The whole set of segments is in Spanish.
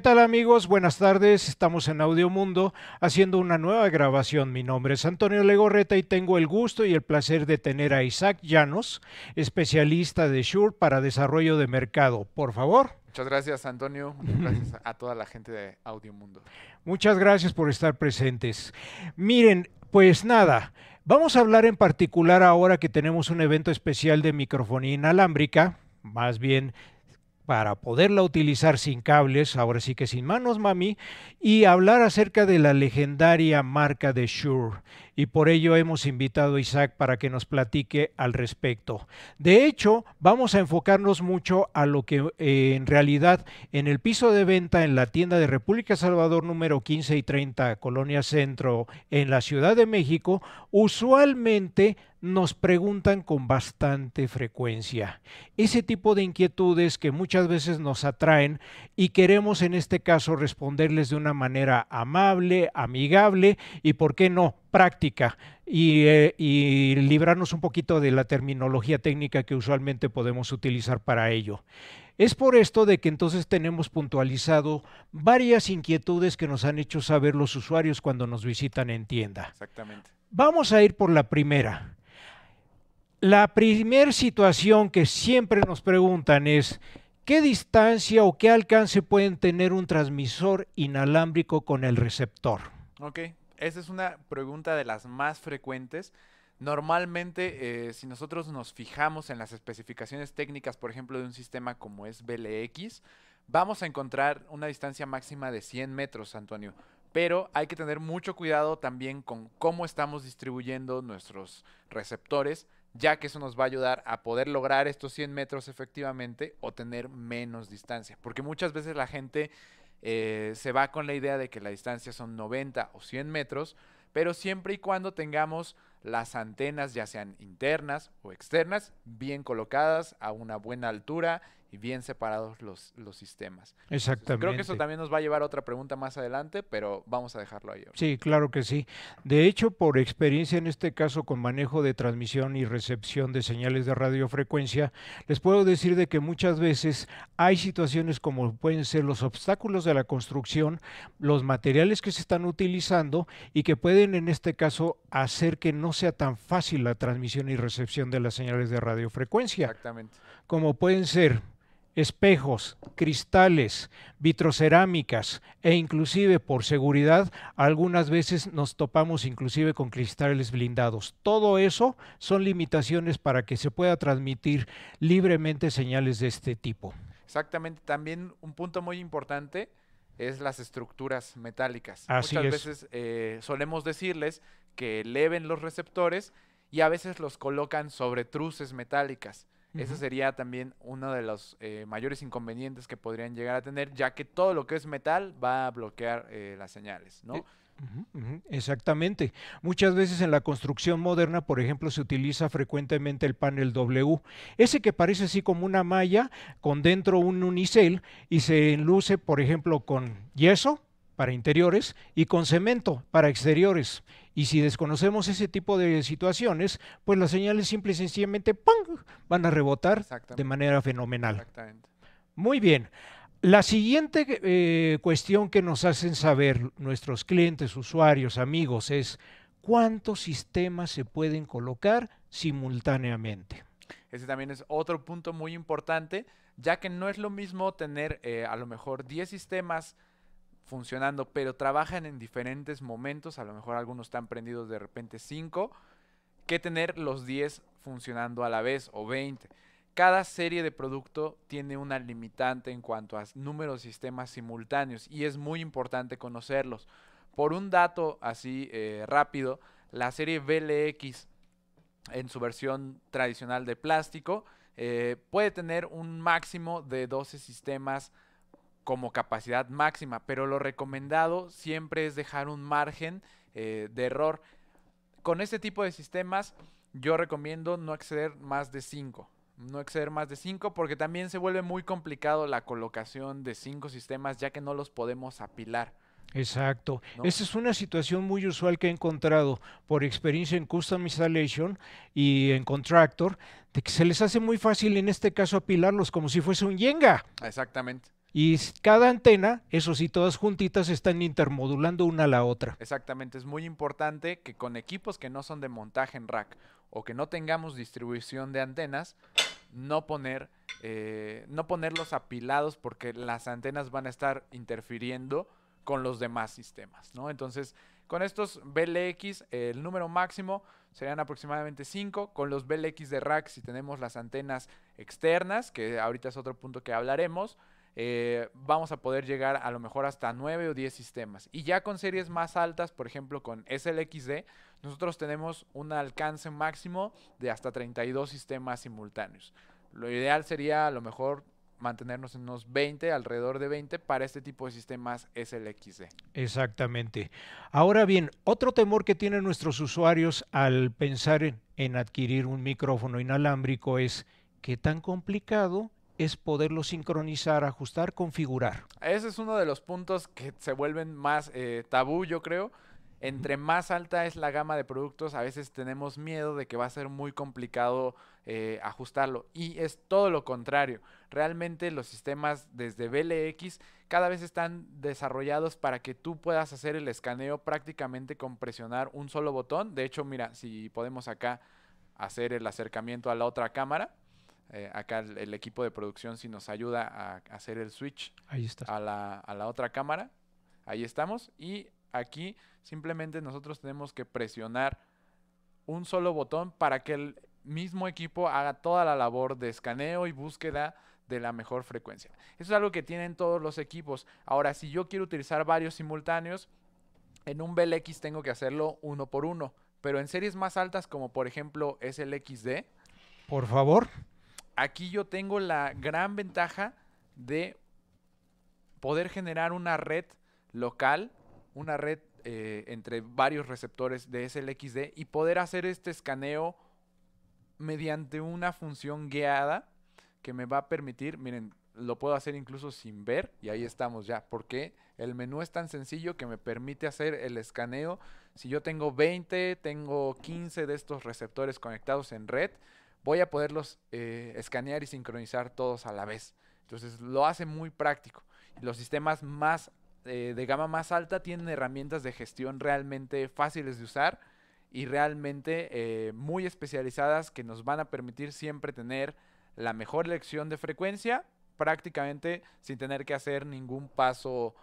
¿Qué tal amigos? Buenas tardes, estamos en Audio Mundo haciendo una nueva grabación. Mi nombre es Antonio Legorreta y tengo el gusto y el placer de tener a Isaac Llanos, especialista de Shure para desarrollo de mercado. Por favor. Muchas gracias Antonio, muchas gracias a toda la gente de Audio Mundo. Muchas gracias por estar presentes. Miren, pues nada, vamos a hablar en particular ahora que tenemos un evento especial de microfonía inalámbrica, más bien para poderla utilizar sin cables, ahora sí que sin manos, mami, y hablar acerca de la legendaria marca de Shure, y por ello hemos invitado a Isaac para que nos platique al respecto. De hecho, vamos a enfocarnos mucho a lo que eh, en realidad en el piso de venta en la tienda de República Salvador número 15 y 30, Colonia Centro, en la Ciudad de México, usualmente nos preguntan con bastante frecuencia. Ese tipo de inquietudes que muchas veces nos atraen y queremos en este caso responderles de una manera amable, amigable y, ¿por qué no?, práctica eh, y, librarnos un poquito de la terminología técnica que usualmente podemos utilizar para ello. Es por esto de que entonces tenemos puntualizado varias inquietudes que nos han hecho saber los usuarios cuando nos visitan en tienda. Exactamente. Vamos a ir por la primera. La primera situación que siempre nos preguntan es, ¿qué distancia o qué alcance pueden tener un transmisor inalámbrico con el receptor? Ok. Esa es una pregunta de las más frecuentes. Normalmente, eh, si nosotros nos fijamos en las especificaciones técnicas, por ejemplo, de un sistema como es BLX, vamos a encontrar una distancia máxima de 100 metros, Antonio. Pero hay que tener mucho cuidado también con cómo estamos distribuyendo nuestros receptores, ya que eso nos va a ayudar a poder lograr estos 100 metros efectivamente o tener menos distancia. Porque muchas veces la gente eh, se va con la idea de que la distancia son 90 o 100 metros, pero siempre y cuando tengamos las antenas, ya sean internas o externas, bien colocadas a una buena altura y bien separados los, sistemas. Exactamente. creo que eso también nos va a llevar a otra pregunta más adelante, pero vamos a dejarlo ahí. Sí, claro que sí. De hecho, por experiencia en este caso con manejo de transmisión y recepción de señales de radiofrecuencia, les puedo decir de que muchas veces hay situaciones como pueden ser los obstáculos de la construcción, los materiales que se están utilizando y que pueden en este caso hacer que no sea tan fácil la transmisión y recepción de las señales de radiofrecuencia. Exactamente. Como pueden ser espejos, cristales, vitrocerámicas e inclusive por seguridad algunas veces nos topamos inclusive con cristales blindados. Todo eso son limitaciones para que se pueda transmitir libremente señales de este tipo. Exactamente, también un punto muy importante es las estructuras metálicas. Muchas veces eh, solemos decirles que eleven los receptores y a veces los colocan sobre truces metálicas. Eso sería también uno de los eh, mayores inconvenientes que podrían llegar a tener, ya que todo lo que es metal va a bloquear eh, las señales, ¿no? Eh, exactamente. Muchas veces en la construcción moderna, por ejemplo, se utiliza frecuentemente el panel W, ese que parece así como una malla con dentro un unicel y se enluce, por ejemplo, con yeso, para interiores y con cemento para exteriores. Y si desconocemos ese tipo de situaciones, pues las señales simple y sencillamente van a rebotar de manera fenomenal. Muy bien. La siguiente eh, cuestión que nos hacen saber nuestros clientes, usuarios, amigos es cuántos sistemas se pueden colocar simultáneamente. Ese también es otro punto muy importante, ya que no es lo mismo tener eh, a lo mejor 10 sistemas funcionando, pero trabajan en diferentes momentos, a lo mejor algunos están prendidos de repente 5, que tener los 10 funcionando a la vez o 20. Cada serie de producto tiene una limitante en cuanto a números de sistemas simultáneos y es muy importante conocerlos. Por un dato así eh, rápido, la serie BLX en su versión tradicional de plástico eh, puede tener un máximo de 12 sistemas como capacidad máxima, pero lo recomendado siempre es dejar un margen eh, de error. Con este tipo de sistemas yo recomiendo no exceder más de 5. No exceder más de 5 porque también se vuelve muy complicado la colocación de 5 sistemas ya que no los podemos apilar. Exacto. Esa es una situación muy usual que he encontrado por experiencia en Custom Installation y en Contractor, de que se les hace muy fácil en este caso apilarlos como si fuese un Yenga. Exactamente. Y cada antena, eso sí, todas juntitas están intermodulando una a la otra. Exactamente, es muy importante que con equipos que no son de montaje en rack o que no tengamos distribución de antenas, no poner eh, no ponerlos apilados porque las antenas van a estar interfiriendo con los demás sistemas, ¿no? Entonces, con estos BLX, el número máximo serían aproximadamente 5. Con los BLX de rack, si tenemos las antenas externas, que ahorita es otro punto que hablaremos, eh, vamos a poder llegar a lo mejor hasta 9 o 10 sistemas. Y ya con series más altas, por ejemplo con SLXD, nosotros tenemos un alcance máximo de hasta 32 sistemas simultáneos. Lo ideal sería a lo mejor mantenernos en unos 20, alrededor de 20 para este tipo de sistemas SLXD. Exactamente. Ahora bien, otro temor que tienen nuestros usuarios al pensar en, en adquirir un micrófono inalámbrico es qué tan complicado es poderlo sincronizar, ajustar, configurar. Ese es uno de los puntos que se vuelven más eh, tabú, yo creo. Entre más alta es la gama de productos, a veces tenemos miedo de que va a ser muy complicado eh, ajustarlo. Y es todo lo contrario. Realmente los sistemas desde BLX cada vez están desarrollados para que tú puedas hacer el escaneo prácticamente con presionar un solo botón. De hecho, mira, si podemos acá hacer el acercamiento a la otra cámara. Eh, acá el, equipo de producción si nos ayuda a, hacer el switch A, la, otra cámara. Ahí estamos. Y aquí simplemente nosotros tenemos que presionar un solo botón para que el mismo equipo haga toda la labor de escaneo y búsqueda de la mejor frecuencia. Eso es algo que tienen todos los equipos. Ahora, si yo quiero utilizar varios simultáneos, en un BLX tengo que hacerlo uno por uno. Pero en series más altas, como por ejemplo es el XD. Por favor aquí yo tengo la gran ventaja de poder generar una red local, una red eh, entre varios receptores de SLXD y poder hacer este escaneo mediante una función guiada que me va a permitir, miren, lo puedo hacer incluso sin ver y ahí estamos ya, porque el menú es tan sencillo que me permite hacer el escaneo. Si yo tengo 20, tengo 15 de estos receptores conectados en red, voy a poderlos eh, escanear y sincronizar todos a la vez. Entonces lo hace muy práctico. Los sistemas más eh, de gama más alta tienen herramientas de gestión realmente fáciles de usar y realmente eh, muy especializadas que nos van a permitir siempre tener la mejor elección de frecuencia prácticamente sin tener que hacer ningún paso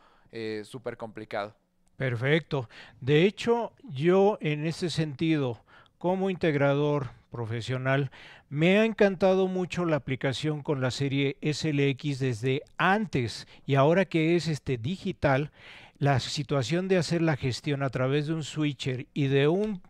súper complicado. Perfecto. De hecho, yo en ese sentido, como integrador profesional. Me ha encantado mucho la aplicación con la serie SLX desde antes y ahora que es este digital, la situación de hacer la gestión a través de un switcher y de un,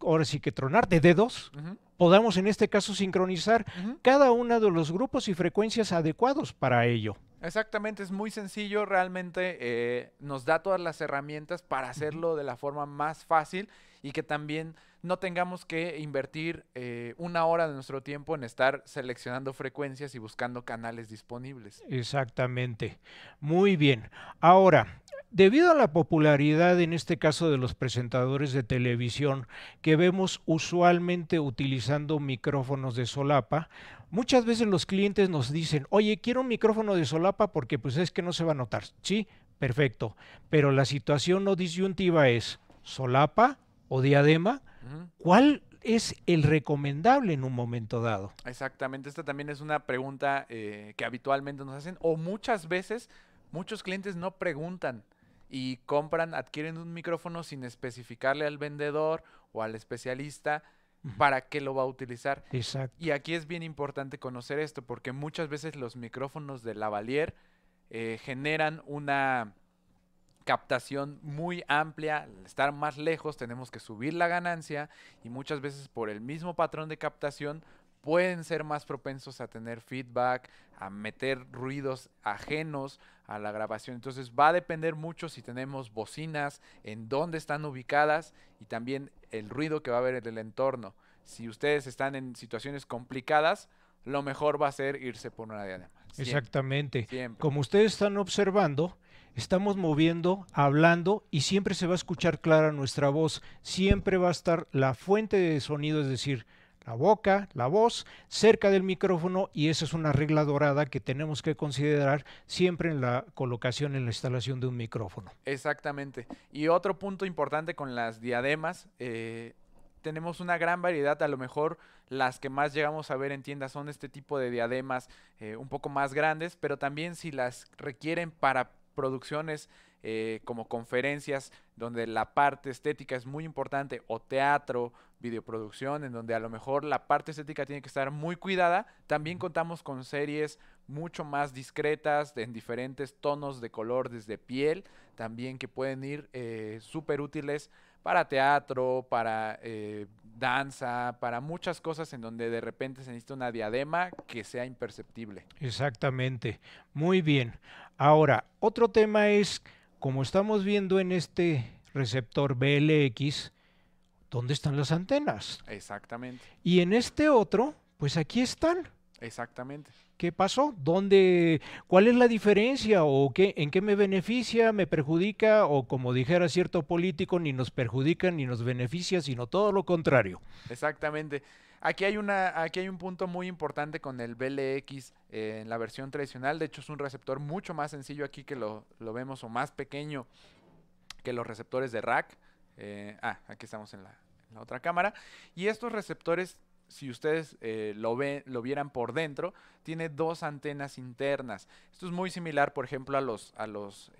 ahora sí que tronar de dedos, podamos en este caso sincronizar cada uno de los grupos y frecuencias adecuados para ello. Exactamente, es muy sencillo, realmente eh, nos da todas las herramientas para hacerlo de la forma más fácil y que también no tengamos que invertir eh, una hora de nuestro tiempo en estar seleccionando frecuencias y buscando canales disponibles. Exactamente, muy bien. Ahora, debido a la popularidad en este caso de los presentadores de televisión que vemos usualmente utilizando micrófonos de solapa, Muchas veces los clientes nos dicen, oye, quiero un micrófono de solapa porque pues es que no se va a notar. Sí, perfecto. Pero la situación no disyuntiva es solapa o diadema. ¿Cuál es el recomendable en un momento dado? Exactamente, esta también es una pregunta eh, que habitualmente nos hacen o muchas veces muchos clientes no preguntan y compran, adquieren un micrófono sin especificarle al vendedor o al especialista para qué lo va a utilizar. Exacto. Y aquí es bien importante conocer esto, porque muchas veces los micrófonos de lavalier eh, generan una captación muy amplia, al estar más lejos tenemos que subir la ganancia y muchas veces por el mismo patrón de captación pueden ser más propensos a tener feedback, a meter ruidos ajenos a la grabación. Entonces va a depender mucho si tenemos bocinas, en dónde están ubicadas y también el ruido que va a haber en el entorno. Si ustedes están en situaciones complicadas, lo mejor va a ser irse por una diadema. Exactamente. Como ustedes están observando, estamos moviendo, hablando y siempre se va a escuchar clara nuestra voz. Siempre va a estar la fuente de sonido, es decir, la boca, la voz, cerca del micrófono y esa es una regla dorada que tenemos que considerar siempre en la colocación, en la instalación de un micrófono. Exactamente. Y otro punto importante con las diademas, eh, tenemos una gran variedad, a lo mejor las que más llegamos a ver en tiendas son este tipo de diademas eh, un poco más grandes, pero también si las requieren para producciones eh, como conferencias donde la parte estética es muy importante o teatro, videoproducción, en donde a lo mejor la parte estética tiene que estar muy cuidada, también contamos con series mucho más discretas, en diferentes tonos de color desde piel, también que pueden ir eh, súper útiles para teatro, para eh, danza, para muchas cosas en donde de repente se necesita una diadema que sea imperceptible. Exactamente, muy bien. Ahora, otro tema es, como estamos viendo en este receptor BLX, ¿dónde están las antenas? Exactamente. Y en este otro, pues aquí están. Exactamente. ¿Qué pasó? ¿Dónde? ¿Cuál es la diferencia? ¿O qué, en qué me beneficia? ¿Me perjudica? O como dijera cierto político, ni nos perjudica ni nos beneficia, sino todo lo contrario. Exactamente. Aquí hay, una, aquí hay un punto muy importante con el BLX eh, en la versión tradicional. De hecho, es un receptor mucho más sencillo aquí que lo, vemos, o más pequeño que los receptores de rack. Eh, ah, aquí estamos en la, otra cámara. Y estos receptores, si ustedes eh, lo, ven, lo vieran por dentro, tiene dos antenas internas. Esto es muy similar, por ejemplo, a los, a los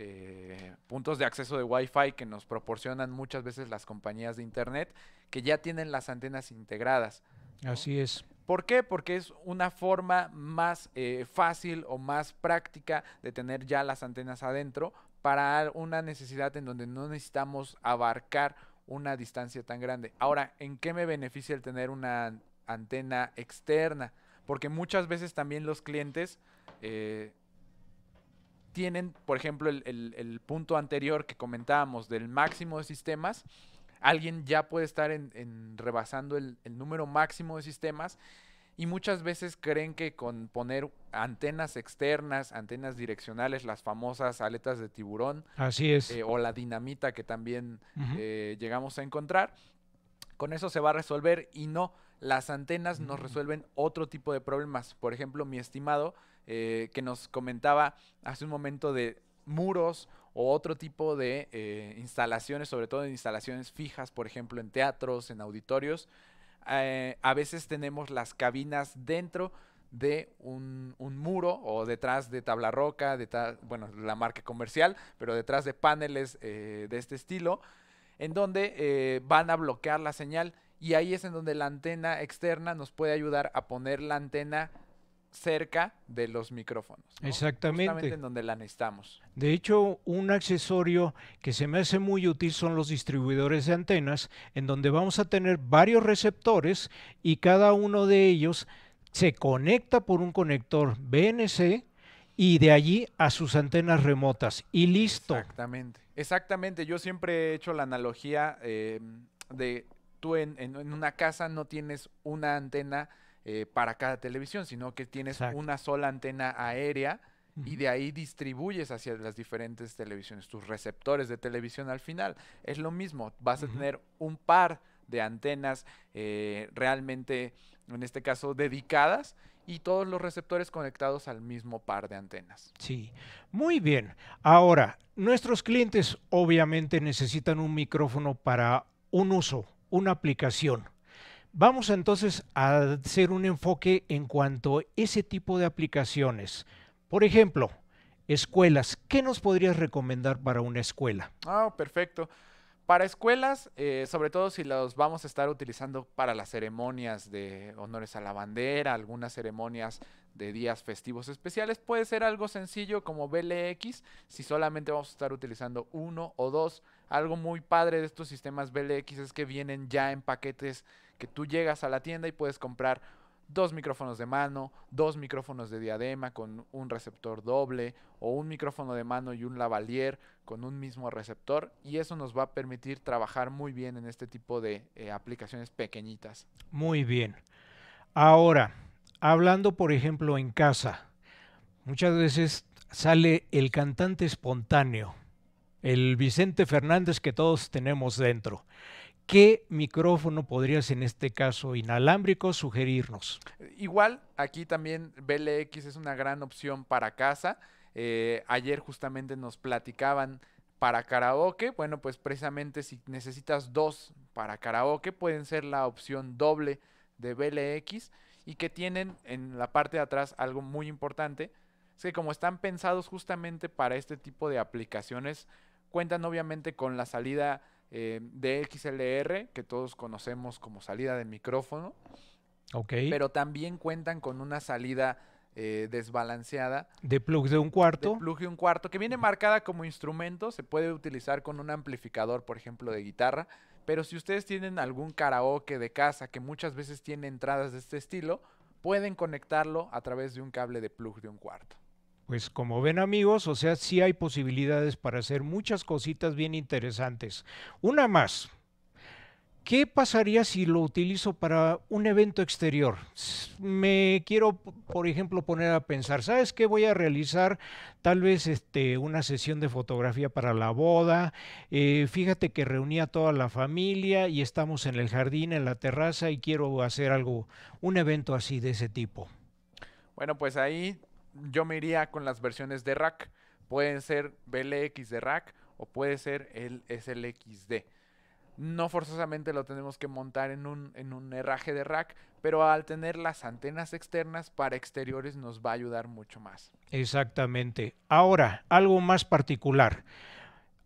puntos de acceso de Wi-Fi que nos proporcionan muchas veces las compañías de Internet, que ya tienen las antenas integradas. Así es. ¿Por qué? Porque es una forma más eh, fácil o más práctica de tener ya las antenas adentro para una necesidad en donde no necesitamos abarcar una distancia tan grande. Ahora, ¿en qué me beneficia el tener una antena externa? Porque muchas veces también los clientes eh, tienen, por ejemplo, el punto anterior que comentábamos del máximo de sistemas, alguien ya puede estar en, rebasando el, número máximo de sistemas y muchas veces creen que con poner antenas externas, antenas direccionales, las famosas aletas de tiburón, así es, eh, o la dinamita que también eh, llegamos a encontrar, con eso se va a resolver y no. Las antenas nos mm. resuelven otro tipo de problemas. Por ejemplo, mi estimado eh, que nos comentaba hace un momento de muros o otro tipo de eh, instalaciones, sobre todo en instalaciones fijas, por ejemplo en teatros, en auditorios, eh, a veces tenemos las cabinas dentro de un, muro o detrás de tabla roca, bueno, la marca comercial, pero detrás de paneles eh, de este estilo, en donde van a bloquear la señal y ahí es en donde la antena externa nos puede ayudar a poner la antena cerca de los micrófonos. Exactamente. en donde la necesitamos. De hecho, un accesorio que se me hace muy útil son los distribuidores de antenas, en donde vamos a tener varios receptores y cada uno de ellos se conecta por un conector BNC y de allí a sus antenas remotas. Y listo. Exactamente. Exactamente. Yo siempre he hecho la analogía eh, de tú en una casa no tienes una antena eh, para cada televisión, sino que tienes una sola antena aérea y de ahí distribuyes hacia las diferentes televisiones, tus receptores de televisión al final. Es lo mismo, vas a tener un par de antenas eh, realmente, en este caso, dedicadas y todos los receptores conectados al mismo par de antenas. Sí, muy bien. Ahora, nuestros clientes obviamente necesitan un micrófono para un uso, una aplicación. Vamos entonces a hacer un enfoque en cuanto a ese tipo de aplicaciones. Por ejemplo, escuelas. ¿Qué nos podrías recomendar para una escuela? Ah, perfecto. Para escuelas, eh, sobre todo si los vamos a estar utilizando para las ceremonias de honores a la bandera, algunas ceremonias de días festivos especiales, puede ser algo sencillo como BLX, si solamente vamos a estar utilizando uno o dos. Algo muy padre de estos sistemas BLX es que vienen ya en paquetes que tú llegas a la tienda y puedes comprar dos micrófonos de mano, dos micrófonos de diadema con un receptor doble o un micrófono de mano y un lavalier con un mismo receptor y eso nos va a permitir trabajar muy bien en este tipo de eh, aplicaciones pequeñitas. Muy bien. Ahora, hablando por ejemplo en casa, muchas veces sale el cantante espontáneo, el Vicente Fernández que todos tenemos dentro. ¿Qué micrófono podrías en este caso inalámbrico sugerirnos? Igual, aquí también BLX es una gran opción para casa. Eh, ayer justamente nos platicaban para karaoke. Bueno, pues precisamente si necesitas dos para karaoke, pueden ser la opción doble de BLX y que tienen en la parte de atrás algo muy importante. Es que como están pensados justamente para este tipo de aplicaciones, cuentan obviamente con la salida eh, xlr que todos conocemos como salida de micrófono. Pero también cuentan con una salida eh, desbalanceada. De plug de un cuarto. plug de un cuarto, que viene marcada como instrumento. Se puede utilizar con un amplificador, por ejemplo, de guitarra. Pero si ustedes tienen algún karaoke de casa que muchas veces tiene entradas de este estilo, pueden conectarlo a través de un cable de plug de un cuarto. Pues como ven amigos, o sea, sí hay posibilidades para hacer muchas cositas bien interesantes. Una más. ¿Qué pasaría si lo utilizo para un evento exterior? Me quiero, por ejemplo, poner a pensar, ¿sabes qué? Voy a realizar tal vez este, una sesión de fotografía para la boda. Eh, fíjate que reuní a toda la familia y estamos en el jardín, en la terraza y quiero hacer algo, un evento así de ese tipo. Bueno, pues ahí yo me iría con las versiones de rack. Pueden ser BLX de rack o puede ser el SLXD. No forzosamente lo tenemos que montar en un, en un herraje de rack, pero al tener las antenas externas para exteriores nos va a ayudar mucho más. Exactamente. Ahora, algo más particular.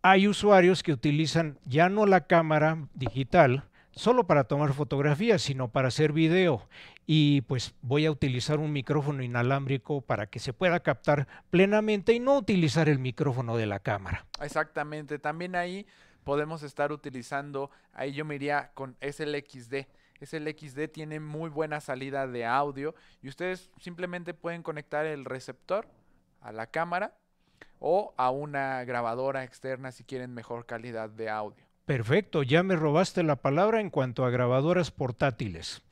Hay usuarios que utilizan ya no la cámara digital, solo para tomar fotografías, sino para hacer video. Y pues voy a utilizar un micrófono inalámbrico para que se pueda captar plenamente y no utilizar el micrófono de la cámara. Exactamente, también ahí podemos estar utilizando, ahí yo me iría con SLXD. SLXD tiene muy buena salida de audio y ustedes simplemente pueden conectar el receptor a la cámara o a una grabadora externa si quieren mejor calidad de audio. Perfecto, ya me robaste la palabra en cuanto a grabadoras portátiles.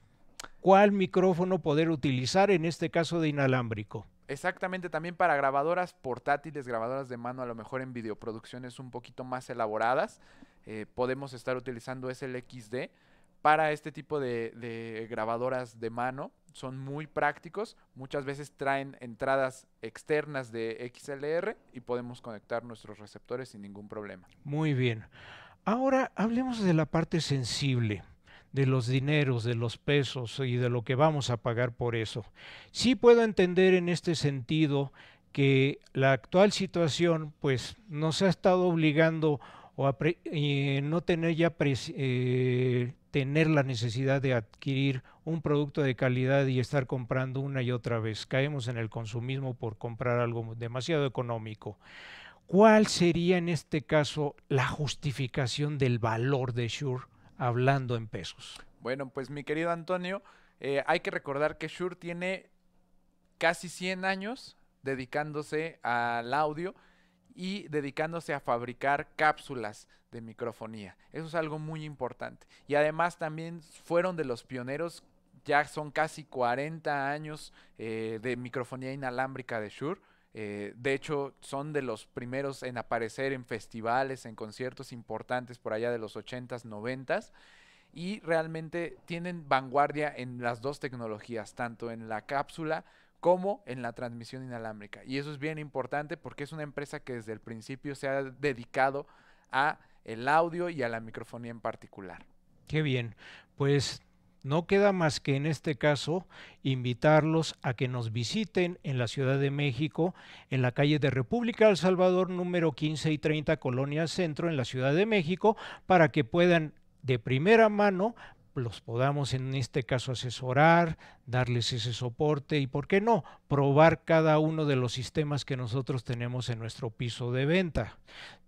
¿Cuál micrófono poder utilizar en este caso de inalámbrico? Exactamente, también para grabadoras portátiles, grabadoras de mano, a lo mejor en videoproducciones un poquito más elaboradas, eh, podemos estar utilizando SLXD. Para este tipo de grabadoras de mano son muy prácticos, muchas veces traen entradas externas de XLR y podemos conectar nuestros receptores sin ningún problema. Muy bien. Ahora hablemos de la parte sensible de los dineros, de los pesos y de lo que vamos a pagar por eso. Sí puedo entender en este sentido que la actual situación pues nos ha estado obligando o a eh, no tener ya eh, tener la necesidad de adquirir un producto de calidad y estar comprando una y otra vez. Caemos en el consumismo por comprar algo demasiado económico. ¿Cuál sería en este caso la justificación del valor de Shure hablando en pesos? Bueno, pues mi querido Antonio, eh, hay que recordar que Shure tiene casi 100 años dedicándose al audio y dedicándose a fabricar cápsulas de microfonía. Eso es algo muy importante. Y además también fueron de los pioneros, ya son casi 40 años eh, de microfonía inalámbrica de Shure. Eh, de hecho, son de los primeros en aparecer en festivales, en conciertos importantes por allá de los 80s, 90s. Y realmente tienen vanguardia en las dos tecnologías, tanto en la cápsula como en la transmisión inalámbrica. Y eso es bien importante porque es una empresa que desde el principio se ha dedicado a el audio y a la microfonía en particular. Qué bien. Pues no queda más que en este caso invitarlos a que nos visiten en la Ciudad de México, en la calle de República El Salvador número 15 y 30, Colonia Centro, en la Ciudad de México, para que puedan de primera mano los podamos en este caso asesorar, darles ese soporte y, ¿por qué no?, probar cada uno de los sistemas que nosotros tenemos en nuestro piso de venta.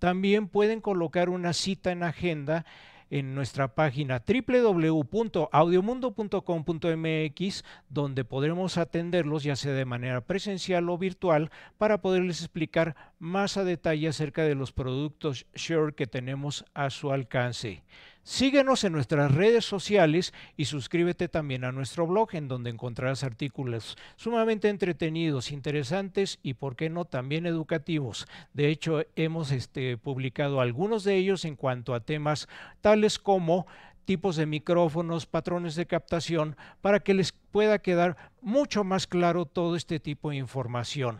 También pueden colocar una cita en agenda en nuestra página www.audiomundo.com.mx, donde podremos atenderlos ya sea de manera presencial o virtual para poderles explicar más a detalle acerca de los productos Share que tenemos a su alcance. Síguenos en nuestras redes sociales y suscríbete también a nuestro blog en donde encontrarás artículos sumamente entretenidos, interesantes y, por qué no, también educativos. De hecho, hemos este, publicado algunos de ellos en cuanto a temas tales como tipos de micrófonos, patrones de captación, para que les pueda quedar mucho más claro todo este tipo de información.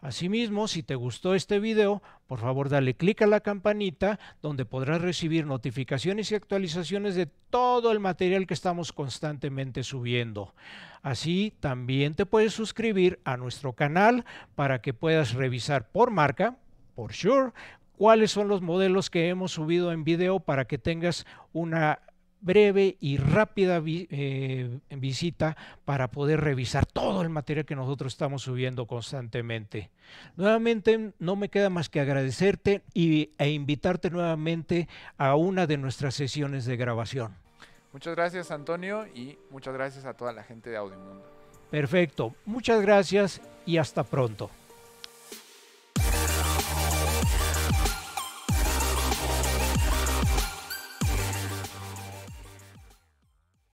Asimismo, si te gustó este video, por favor dale clic a la campanita donde podrás recibir notificaciones y actualizaciones de todo el material que estamos constantemente subiendo. Así también te puedes suscribir a nuestro canal para que puedas revisar por marca, por sure, cuáles son los modelos que hemos subido en video para que tengas una breve y rápida eh, visita para poder revisar todo el material que nosotros estamos subiendo constantemente. Nuevamente, no me queda más que agradecerte y, e invitarte nuevamente a una de nuestras sesiones de grabación. Muchas gracias Antonio y muchas gracias a toda la gente de Audimundo. Perfecto, muchas gracias y hasta pronto.